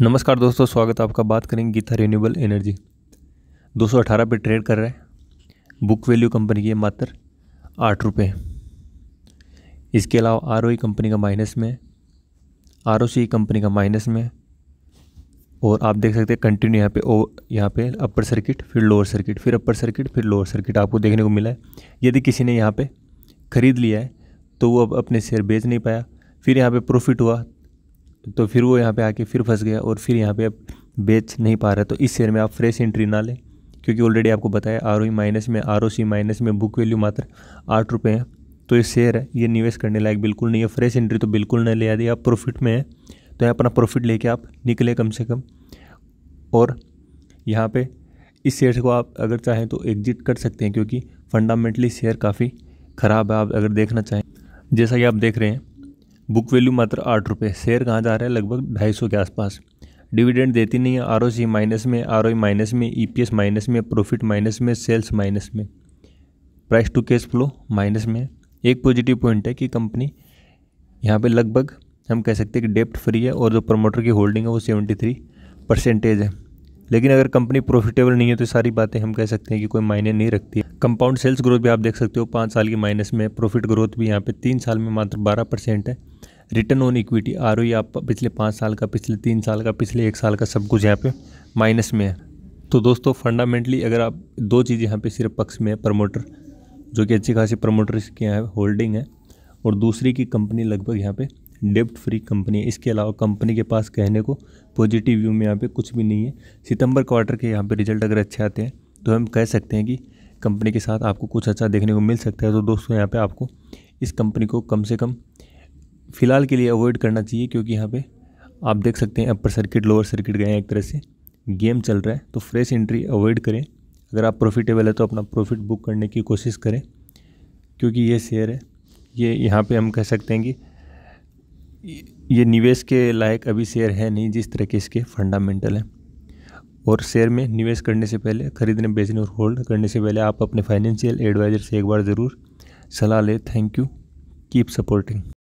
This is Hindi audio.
नमस्कार दोस्तों स्वागत है आपका बात करेंगे गीता रिन्यूबल एनर्जी 218 पे ट्रेड कर रहे हैं बुक वैल्यू कंपनी की मात्र आठ रुपये इसके अलावा आर कंपनी e का माइनस में आर कंपनी का माइनस में और आप देख सकते हैं कंटिन्यू यहाँ पे ओ यहाँ पे अपर सर्किट फिर लोअर सर्किट फिर अपर सर्किट फिर लोअर सर्किट आपको देखने को मिला है यदि किसी ने यहाँ पे ख़रीद लिया है तो वो अब अपने शेयर बेच नहीं पाया फिर यहाँ पे प्रॉफिट हुआ तो फिर वो यहाँ पे आके फिर फंस गया और फिर यहाँ पे आप बेच नहीं पा रहे तो इस शेयर में आप फ्रेश एंट्री ना लें क्योंकि ऑलरेडी आपको बताया आर ओ माइनस में आर ओ सी माइनस में बुक वैल्यू मात्र आठ रुपये है तो ये शेयर है ये निवेश करने लायक बिल्कुल नहीं है फ्रेश एंट्री तो बिल्कुल नहीं ले आती आप प्रॉफिट में है तो यहाँ अपना प्रॉफिट लेके आप निकले कम से कम और यहाँ पे इस शेयर को आप अगर चाहें तो एग्जिट कर सकते हैं क्योंकि फंडामेंटली शेयर काफ़ी ख़राब है आप अगर देखना चाहें जैसा कि आप देख रहे हैं बुक वैल्यू मात्र आठ रुपये शेयर कहाँ जा रहा है लगभग ढाई सौ के आसपास डिविडेंड देती नहीं है आर माइनस में आर माइनस में ई माइनस में प्रॉफिट माइनस में सेल्स माइनस में price to cash flow minus में एक पॉजिटिव पॉइंट है कि कंपनी यहाँ पे लगभग हम कह सकते हैं कि डेप्ट फ्री है और जो प्रमोटर की होल्डिंग है वो सेवेंटी थ्री परसेंटेज है लेकिन अगर कंपनी प्रॉफिटेबल नहीं है तो सारी बातें हम कह सकते हैं कि कोई मायने नहीं रखती कंपाउंड सेल्स ग्रोथ भी आप देख सकते हो पाँच साल की माइनस में प्रॉफिट ग्रोथ भी यहाँ पे तीन साल में मात्र बारह परसेंट है रिटर्न ऑन इक्विटी आर आप पिछले पाँच साल का पिछले तीन साल का पिछले एक साल का सब कुछ यहाँ पे माइनस में है तो दोस्तों फंडामेंटली अगर आप दो चीज़ें यहाँ पे सिर्फ पक्ष में है प्रमोटर जो कि अच्छी खासी प्रमोटर के यहाँ होल्डिंग है और दूसरी की कंपनी लगभग यहाँ पे डेप्ट फ्री कंपनी है इसके अलावा कंपनी के पास कहने को पॉजिटिव व्यू में यहाँ पे कुछ भी नहीं है सितंबर क्वार्टर के यहाँ पे रिजल्ट अगर अच्छे आते हैं तो हम कह सकते हैं कि कंपनी के साथ आपको कुछ अच्छा देखने को मिल सकता है तो दोस्तों यहाँ पे आपको इस कंपनी को कम से कम फ़िलहाल के लिए अवॉइड करना चाहिए क्योंकि यहाँ पे आप देख सकते हैं अपर सर्किट लोअर सर्किट गए हैं एक तरह से गेम चल रहा है तो फ्रेश एंट्री अवॉइड करें अगर आप प्रॉफिटेबल है तो अपना प्रॉफिट बुक करने की कोशिश करें क्योंकि ये शेयर है ये यहाँ पे हम कह सकते हैं कि ये निवेश के लायक अभी शेयर है नहीं जिस तरह के इसके फंडामेंटल हैं और शेयर में निवेश करने से पहले ख़रीदने बेचने और होल्ड करने से पहले आप अपने फाइनेंशियल एडवाइज़र से एक बार ज़रूर सलाह लें थैंक यू कीप सपोर्टिंग